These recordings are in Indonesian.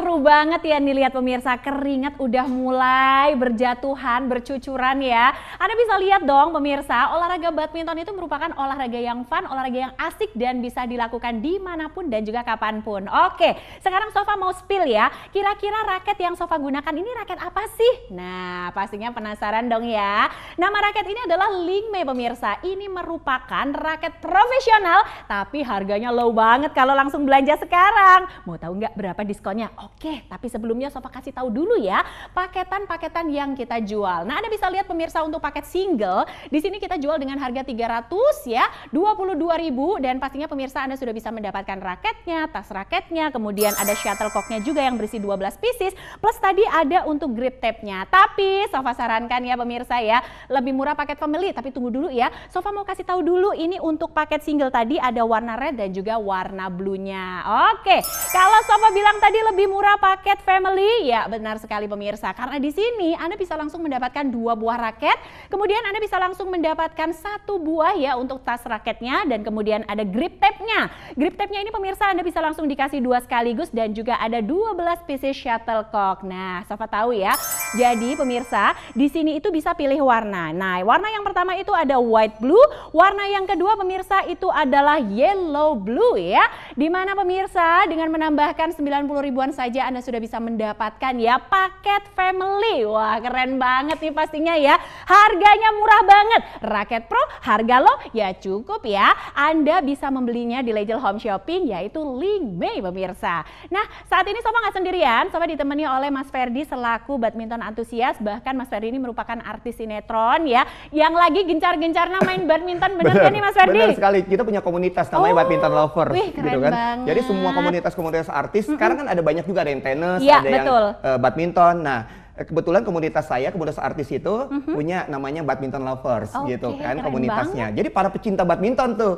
seru banget ya nih lihat pemirsa keringat udah mulai berjatuhan, bercucuran ya. Anda bisa lihat dong pemirsa, olahraga badminton itu merupakan olahraga yang fun, olahraga yang asik dan bisa dilakukan dimanapun dan juga kapanpun. Oke, sekarang Sofa mau spill ya. Kira-kira raket yang Sofa gunakan ini raket apa sih? Nah, pastinya penasaran dong ya. Nama raket ini adalah Lingmei pemirsa. Ini merupakan raket profesional tapi harganya low banget kalau langsung belanja sekarang. Mau tahu nggak berapa diskonnya? Oke. Oke, tapi sebelumnya Sofa kasih tahu dulu ya paketan-paketan yang kita jual. Nah, Anda bisa lihat pemirsa untuk paket single, di sini kita jual dengan harga 300 ya, 22.000 dan pastinya pemirsa Anda sudah bisa mendapatkan raketnya, tas raketnya, kemudian ada shuttlecocknya juga yang berisi 12 pieces, plus tadi ada untuk grip tape-nya. Tapi Sofa sarankan ya pemirsa ya, lebih murah paket family, tapi tunggu dulu ya. Sofa mau kasih tahu dulu ini untuk paket single tadi ada warna red dan juga warna blue-nya. Oke, kalau Sofa bilang tadi lebih murah murah paket family? Ya, benar sekali pemirsa. Karena di sini Anda bisa langsung mendapatkan dua buah raket. Kemudian Anda bisa langsung mendapatkan satu buah ya untuk tas raketnya dan kemudian ada grip tape-nya. Grip tape-nya ini pemirsa Anda bisa langsung dikasih dua sekaligus dan juga ada 12 pieces shuttlecock. Nah, Sofa tahu ya. Jadi pemirsa, di sini itu bisa pilih warna. Nah, warna yang pertama itu ada white blue, warna yang kedua pemirsa itu adalah yellow blue ya. Dimana pemirsa dengan menambahkan 90 ribuan saja Anda sudah bisa mendapatkan ya paket family. Wah keren banget nih pastinya ya. Harganya murah banget. Raket Pro harga lo ya cukup ya. Anda bisa membelinya di legal Home Shopping yaitu link Mei pemirsa. Nah saat ini Sopa nggak sendirian. Sopa ditemani oleh Mas Ferdi selaku badminton antusias. Bahkan Mas Ferdi ini merupakan artis sinetron ya. Yang lagi gencar-gencarnya main badminton. Bener, bener kan nih Mas Ferdi? Bener sekali. Kita punya komunitas namanya oh, badminton lover. Wih gitu keren gitu kan. banget. Jadi semua komunitas-komunitas artis mm -hmm. sekarang kan ada banyak juga ada yang tenis, ya, ada betul. yang uh, eh, badminton. Nah, eh, kebetulan komunitas saya, komunitas artis itu mm-hmm. punya namanya badminton lovers okay, gitu kan komunitasnya. Banget. Jadi para pecinta badminton tuh.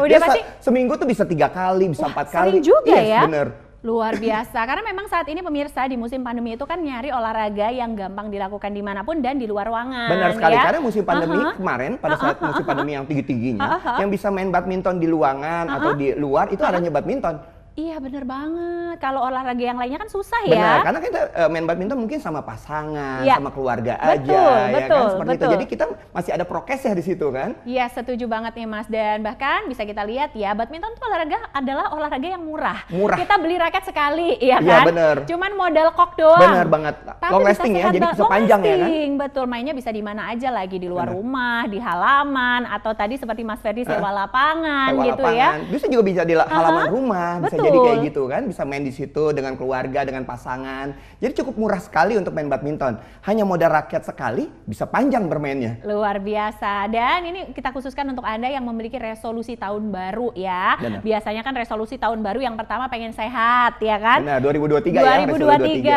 Udah pasti seminggu tuh bisa tiga kali, bisa empat kali. juga yes, iya, ya. Bener. Luar biasa, karena memang saat ini pemirsa di musim pandemi itu kan nyari olahraga yang gampang dilakukan dimanapun dan di luar ruangan. Benar sekali, ya? karena musim pandemi uh-huh. kemarin pada saat uh-huh. musim pandemi yang tinggi-tingginya, uh-huh. yang bisa main badminton di ruangan uh-huh. atau di luar itu uh-huh. adanya badminton Iya bener banget. Kalau olahraga yang lainnya kan susah bener, ya. karena kita uh, main badminton mungkin sama pasangan, ya. sama keluarga betul, aja, betul, ya kan seperti betul. itu. Jadi kita masih ada prokes ya di situ kan? Iya setuju banget nih Mas dan bahkan bisa kita lihat ya badminton itu olahraga adalah olahraga yang murah. Murah. Kita beli raket sekali, ya kan? Iya bener. Cuman modal kok doang. Benar banget. Tapi long lasting ya, jadi bisa panjang ya kan? Betul, mainnya bisa di mana aja lagi di luar bener. rumah, di halaman atau tadi seperti Mas Ferdi sewa lapangan sewa gitu ya. lapangan. ya. Bisa juga bisa di halaman uh rumah, betul jadi kayak gitu kan bisa main di situ dengan keluarga dengan pasangan jadi cukup murah sekali untuk main badminton hanya modal rakyat sekali bisa panjang bermainnya luar biasa dan ini kita khususkan untuk anda yang memiliki resolusi tahun baru ya Benar. biasanya kan resolusi tahun baru yang pertama pengen sehat ya kan Benar 2023 ya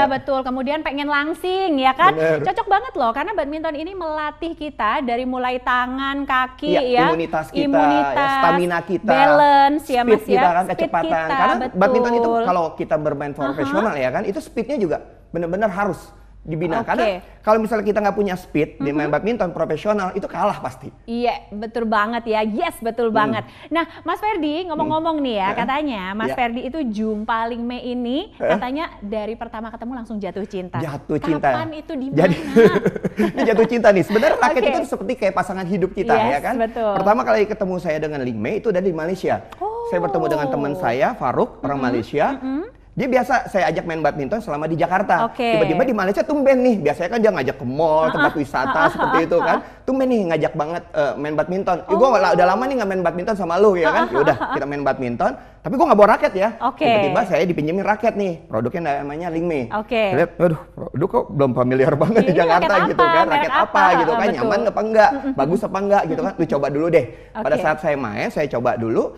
2023 betul kemudian pengen langsing ya kan Benar. cocok banget loh karena badminton ini melatih kita dari mulai tangan kaki ya, ya imunitas kita imunitas, ya, stamina kita balance ya mas ya kan, speed kecepatan kita, karena Betul. badminton itu kalau kita bermain profesional uh-huh. ya kan, itu speednya juga benar-benar harus dibina okay. karena kalau misalnya kita nggak punya speed mm di main mhm. badminton profesional itu kalah pasti. Iya betul banget ya, yes betul hmm. banget. Nah Mas Ferdi hmm. ngomong-ngomong hmm. nih ya, ya katanya Mas yeah. Ferdi itu jumpa Ling Mei ini eh? katanya dari pertama ketemu langsung jatuh cinta. Jatuh cinta. Kapan itu di Jadi ini jatuh cinta nih. Sebenarnya rakyat itu seperti kayak pasangan hidup kita ya yes, ya kan. Betul. Pertama kali ketemu saya dengan Ling Mei itu dari Malaysia. Oh saya bertemu dengan oh. teman saya Faruk orang mm-hmm. Malaysia. Mm-hmm. Dia biasa saya ajak main badminton selama di Jakarta. Tiba-tiba di Malaysia tumben nih. Biasanya kan dia ngajak ke mall, ah, tempat ah, wisata ah, seperti itu kan. Tumben nih ngajak banget eh, main badminton. Oh. Gue udah lama nih nggak main badminton sama lu ya kan. Yaudah kita main badminton. Tapi gue nggak bawa raket ya. Tiba-tiba saya dipinjemin raket nih. Produknya namanya Lingme. Okay. Lihat, aduh, aduh kok belum familiar banget di iya, Jakarta gitu kan. Raket, apa, gitu kan. Betul. Nyaman apa enggak? Bagus apa enggak gitu kan. Lu coba dulu deh. Pada saat saya main, saya coba dulu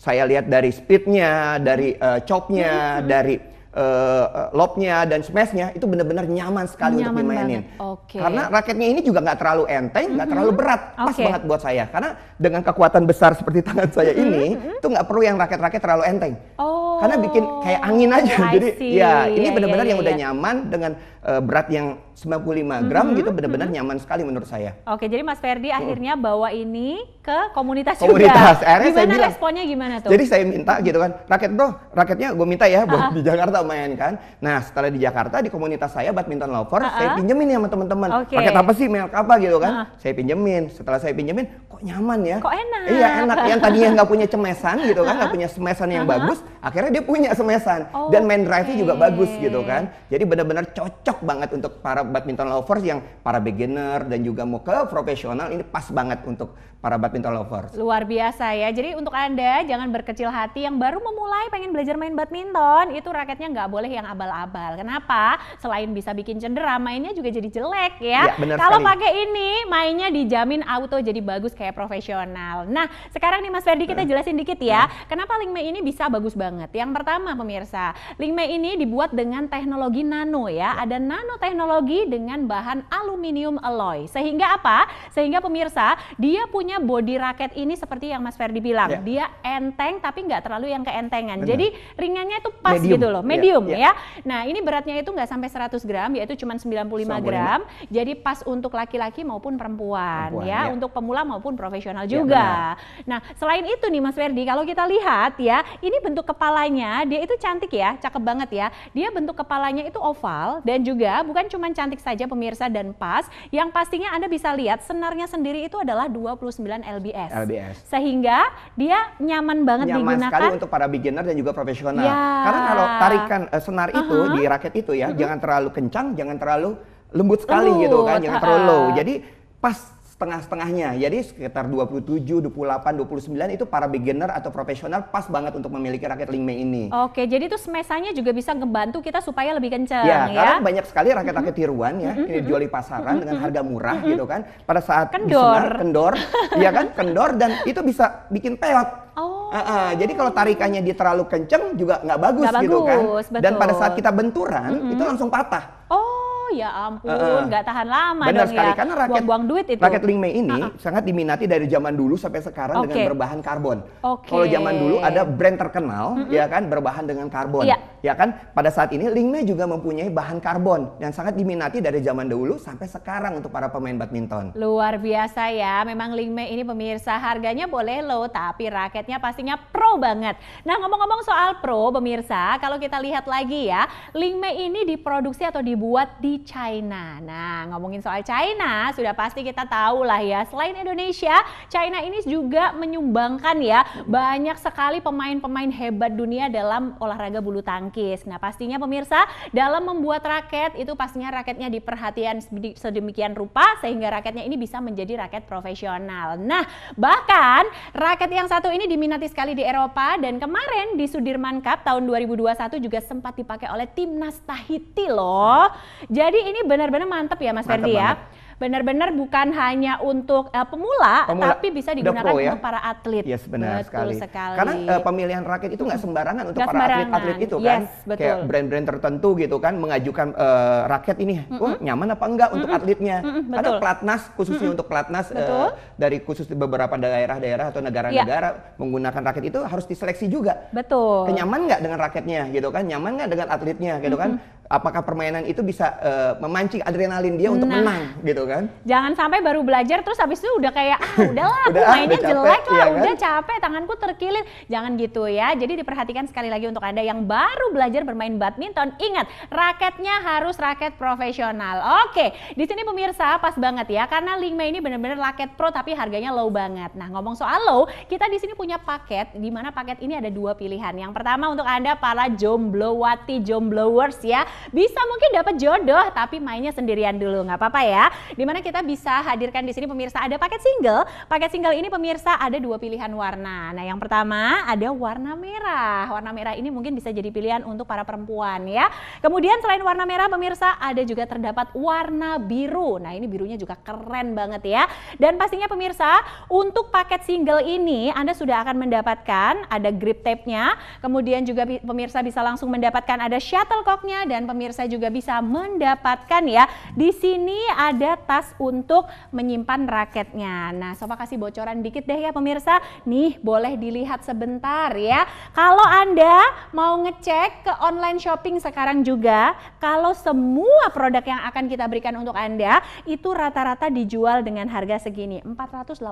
saya lihat dari speednya, dari uh, chopnya, hmm. dari uh, eh, lobnya dan smashnya itu benar-benar nyaman sekali nyaman untuk dimainin. Okay. Karena raketnya ini juga nggak terlalu enteng, nggak -hmm. terlalu berat, okay. pas banget buat saya. Karena dengan kekuatan besar seperti tangan saya hmm. ini, -hmm. itu nggak perlu yang raket-raket terlalu enteng. Oh. Karena bikin oh. kayak angin aja. Oh, Jadi ya ini ya, benar-benar yeah, yeah, yang yeah. udah ya. nyaman dengan uh, berat yang 95 gram mm -hmm. gitu benar-benar mm -hmm. nyaman sekali menurut saya. Oke, jadi Mas Ferdi mm. akhirnya bawa ini ke komunitas, komunitas juga. Komunitas. Gimana bilang, responnya gimana tuh? Jadi saya minta gitu kan, raket bro, raketnya gue minta ya buat uh -huh. di Jakarta main kan. Nah setelah di Jakarta di komunitas saya badminton lover, uh -huh. saya pinjemin ya sama teman-teman. Okay. Raket apa sih, merek apa gitu kan? Uh -huh. Saya pinjemin. Setelah saya pinjemin, kok nyaman ya? Kok enak? Iya enak. Yang tadinya nggak punya cemesan gitu kan, nggak uh -huh. punya semesan yang uh -huh. bagus, akhirnya dia punya semesan oh, dan main drive-nya okay. juga bagus gitu kan. Jadi benar-benar cocok cocok banget untuk para badminton lovers yang para beginner dan juga mau ke profesional ini pas banget untuk para badminton lovers. Luar biasa ya. Jadi untuk Anda jangan berkecil hati yang baru memulai pengen belajar main badminton itu raketnya nggak boleh yang abal-abal. Kenapa? Selain bisa bikin cedera, mainnya juga jadi jelek ya. ya Kalau pakai ini mainnya dijamin auto jadi bagus kayak profesional. Nah, sekarang nih Mas Ferdi kita hmm. jelasin dikit ya. Hmm. Kenapa Lingme ini bisa bagus banget? Yang pertama pemirsa, Lingme ini dibuat dengan teknologi nano ya. Ada nanoteknologi dengan bahan aluminium alloy. Sehingga apa? Sehingga pemirsa, dia punya body raket ini seperti yang Mas Ferdi bilang, yeah. dia enteng tapi nggak terlalu yang keentengan. Benar. Jadi ringannya itu pas medium. gitu loh, ya, medium yeah. ya. Nah, ini beratnya itu nggak sampai 100 gram, yaitu cuma 95 95. gram. Jadi pas untuk laki-laki maupun perempuan, perempuan ya, ya, untuk pemula maupun profesional ya, juga. Ya, nah, selain itu nih Mas Ferdi, kalau kita lihat ya, ini bentuk kepalanya dia itu cantik ya, cakep banget ya. Dia bentuk kepalanya itu oval dan juga juga bukan cuma cantik saja pemirsa dan pas, yang pastinya Anda bisa lihat senarnya sendiri itu adalah 29 LBS. LBS. Sehingga dia nyaman banget nyaman digunakan. sekali untuk para beginner dan juga profesional. Ya. Karena kalau tarikan uh, senar uh -huh. itu uh-huh. di raket itu ya, uh -huh. jangan terlalu kencang, jangan terlalu lembut sekali gitu kan, jangan uh-uh. terlalu low. Jadi pas setengah-setengahnya. Jadi sekitar 27, 28, 29 itu para beginner atau profesional pas banget untuk memiliki raket lingme ini. Oke, jadi itu smesanya juga bisa ngebantu kita supaya lebih kencang ya. Ya, karena banyak sekali raket-raket tiruan ya, mm -hmm. ini dijual di pasaran dengan harga murah gitu kan. Pada saat kendor, disenar, kendor, ya kan, kendor dan itu bisa bikin peot. Oh. Uh, uh, jadi kalau tarikannya dia terlalu kenceng juga nggak bagus, gitu kan. bagus gitu bagus, kan. Dan pada saat kita benturan mm -hmm. itu langsung patah. Oh ya ampun, nggak uh, tahan lama Benar dong sekali, ya. Karena raket, buang duit itu. Raket Lingmei ini uh, uh. sangat diminati dari zaman dulu sampai sekarang okay. dengan berbahan karbon. Okay. Kalau zaman dulu ada brand terkenal, mm -hmm. ya kan, berbahan dengan karbon. Yeah. Ya kan, pada saat ini Lingmei juga mempunyai bahan karbon yang sangat diminati dari zaman dulu sampai sekarang untuk para pemain badminton. Luar biasa ya, memang Lingmei ini pemirsa harganya boleh low tapi raketnya pastinya pro banget. Nah ngomong-ngomong soal pro pemirsa, kalau kita lihat lagi ya, Lingmei ini diproduksi atau dibuat di China. Nah, ngomongin soal China, sudah pasti kita tahu lah ya. Selain Indonesia, China ini juga menyumbangkan ya banyak sekali pemain-pemain hebat dunia dalam olahraga bulu tangkis. Nah, pastinya pemirsa, dalam membuat raket itu pastinya raketnya diperhatian sedemikian rupa sehingga raketnya ini bisa menjadi raket profesional. Nah, bahkan raket yang satu ini diminati sekali di Eropa dan kemarin di Sudirman Cup tahun 2021 juga sempat dipakai oleh timnas Tahiti loh. Jadi jadi ini benar-benar mantep ya Mas Ferdi ya. Benar-benar bukan hanya untuk uh, pemula, pemula, tapi bisa digunakan pro, ya? untuk para atlet. Yes, benar betul sekali. sekali. Karena uh, pemilihan rakyat itu nggak sembarangan untuk gak para atlet-atlet itu kan? yes, kan. Betul. Kayak brand-brand tertentu gitu kan mengajukan uh, rakyat ini, mm -mm. oh nyaman apa enggak mm -mm. untuk atletnya. Mm -mm, Karena pelatnas khususnya mm -mm. untuk pelatnas uh, dari khusus beberapa daerah-daerah atau iya. negara-negara yeah. menggunakan rakyat itu harus diseleksi juga. Betul. Kenyaman nggak dengan rakyatnya gitu kan? Nyaman nggak dengan atletnya gitu mm -mm. kan? apakah permainan itu bisa uh, memancing adrenalin dia untuk nah, menang gitu kan jangan sampai baru belajar terus habis itu udah kayak ah udahlah aku udah, mainnya udah jelek lah iya kan? udah capek tanganku terkilir jangan gitu ya jadi diperhatikan sekali lagi untuk anda yang baru belajar bermain badminton ingat raketnya harus raket profesional oke di sini pemirsa pas banget ya karena Link ini benar-benar raket pro tapi harganya low banget nah ngomong soal low kita di sini punya paket di mana paket ini ada dua pilihan yang pertama untuk anda para jomblowati jomblowers ya bisa mungkin dapat jodoh tapi mainnya sendirian dulu nggak apa-apa ya. Dimana kita bisa hadirkan di sini pemirsa ada paket single. Paket single ini pemirsa ada dua pilihan warna. Nah yang pertama ada warna merah. Warna merah ini mungkin bisa jadi pilihan untuk para perempuan ya. Kemudian selain warna merah pemirsa ada juga terdapat warna biru. Nah ini birunya juga keren banget ya. Dan pastinya pemirsa untuk paket single ini Anda sudah akan mendapatkan ada grip tape-nya. Kemudian juga pemirsa bisa langsung mendapatkan ada shuttlecock-nya dan dan pemirsa juga bisa mendapatkan ya. Di sini ada tas untuk menyimpan raketnya. Nah, Sofa kasih bocoran dikit deh ya pemirsa. Nih, boleh dilihat sebentar ya. Kalau Anda mau ngecek ke online shopping sekarang juga, kalau semua produk yang akan kita berikan untuk Anda itu rata-rata dijual dengan harga segini, 484.000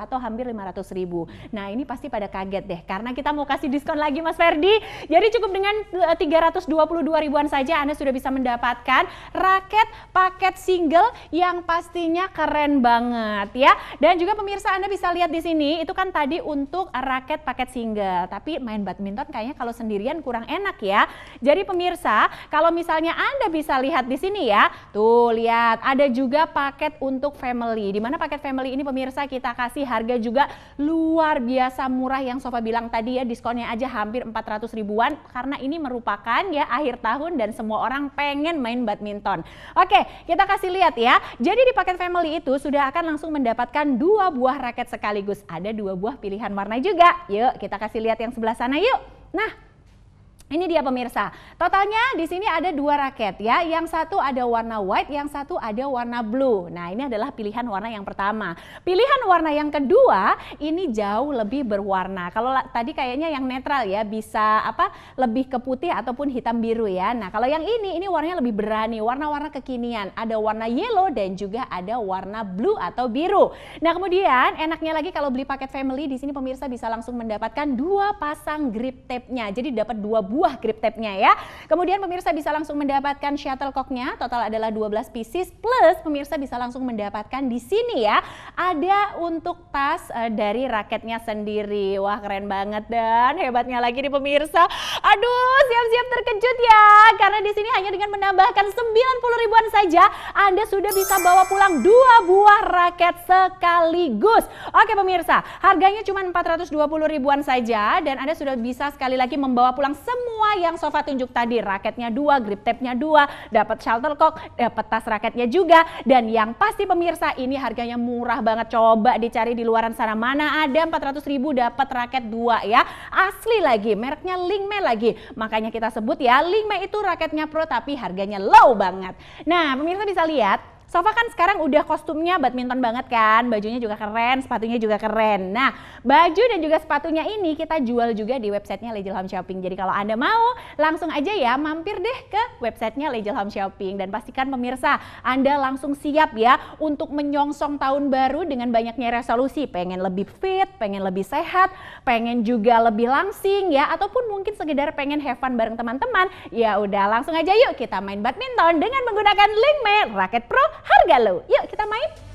atau hampir 500.000. Nah, ini pasti pada kaget deh karena kita mau kasih diskon lagi Mas Ferdi. Jadi cukup dengan 322. E, ribuan saja Anda sudah bisa mendapatkan raket paket single yang pastinya keren banget ya. Dan juga pemirsa Anda bisa lihat di sini itu kan tadi untuk raket paket single. Tapi main badminton kayaknya kalau sendirian kurang enak ya. Jadi pemirsa, kalau misalnya Anda bisa lihat di sini ya. Tuh lihat, ada juga paket untuk family. Di mana paket family ini pemirsa kita kasih harga juga luar biasa murah yang Sofa bilang tadi ya diskonnya aja hampir 400 ribuan karena ini merupakan ya akhir tahun tahun dan semua orang pengen main badminton. Oke, kita kasih lihat ya. Jadi di paket family itu sudah akan langsung mendapatkan dua buah raket sekaligus. Ada dua buah pilihan warna juga. Yuk, kita kasih lihat yang sebelah sana yuk. Nah, ini dia pemirsa. Totalnya di sini ada dua raket ya. Yang satu ada warna white, yang satu ada warna blue. Nah, ini adalah pilihan warna yang pertama. Pilihan warna yang kedua ini jauh lebih berwarna. Kalau tadi kayaknya yang netral ya, bisa apa? lebih ke putih ataupun hitam biru ya. Nah, kalau yang ini ini warnanya lebih berani, warna-warna kekinian. Ada warna yellow dan juga ada warna blue atau biru. Nah, kemudian enaknya lagi kalau beli paket family di sini pemirsa bisa langsung mendapatkan dua pasang grip tape-nya. Jadi dapat dua buah buah grip tape-nya ya. Kemudian pemirsa bisa langsung mendapatkan shuttlecock-nya, total adalah 12 pieces plus pemirsa bisa langsung mendapatkan di sini ya. Ada untuk tas eh, dari raketnya sendiri. Wah, keren banget dan hebatnya lagi nih pemirsa. Aduh, siap-siap terkejut ya. Karena di sini hanya dengan menambahkan 90 ribuan saja, Anda sudah bisa bawa pulang dua buah raket sekaligus. Oke pemirsa, harganya cuma 420 ribuan saja dan Anda sudah bisa sekali lagi membawa pulang semua yang sofa tunjuk tadi. Raketnya dua, grip tape-nya dua, dapat shuttlecock, dapat tas raketnya juga. Dan yang pasti pemirsa, ini harganya murah banget. Coba dicari di luaran sana mana ada 400 ribu dapat raket dua ya. Asli lagi, mereknya Linkman lagi lagi. Makanya kita sebut ya, Lingmei itu raketnya pro tapi harganya low banget. Nah, pemirsa bisa lihat Sofa kan sekarang udah kostumnya badminton banget kan, bajunya juga keren, sepatunya juga keren. Nah, baju dan juga sepatunya ini kita jual juga di websitenya Legal Home Shopping. Jadi kalau Anda mau, langsung aja ya mampir deh ke websitenya Legal Home Shopping. Dan pastikan pemirsa, Anda langsung siap ya untuk menyongsong tahun baru dengan banyaknya resolusi. Pengen lebih fit, pengen lebih sehat, pengen juga lebih langsing ya, ataupun mungkin sekedar pengen have fun bareng teman-teman. Ya udah langsung aja yuk kita main badminton dengan menggunakan link mail Raket Pro harga lo. Yuk kita main.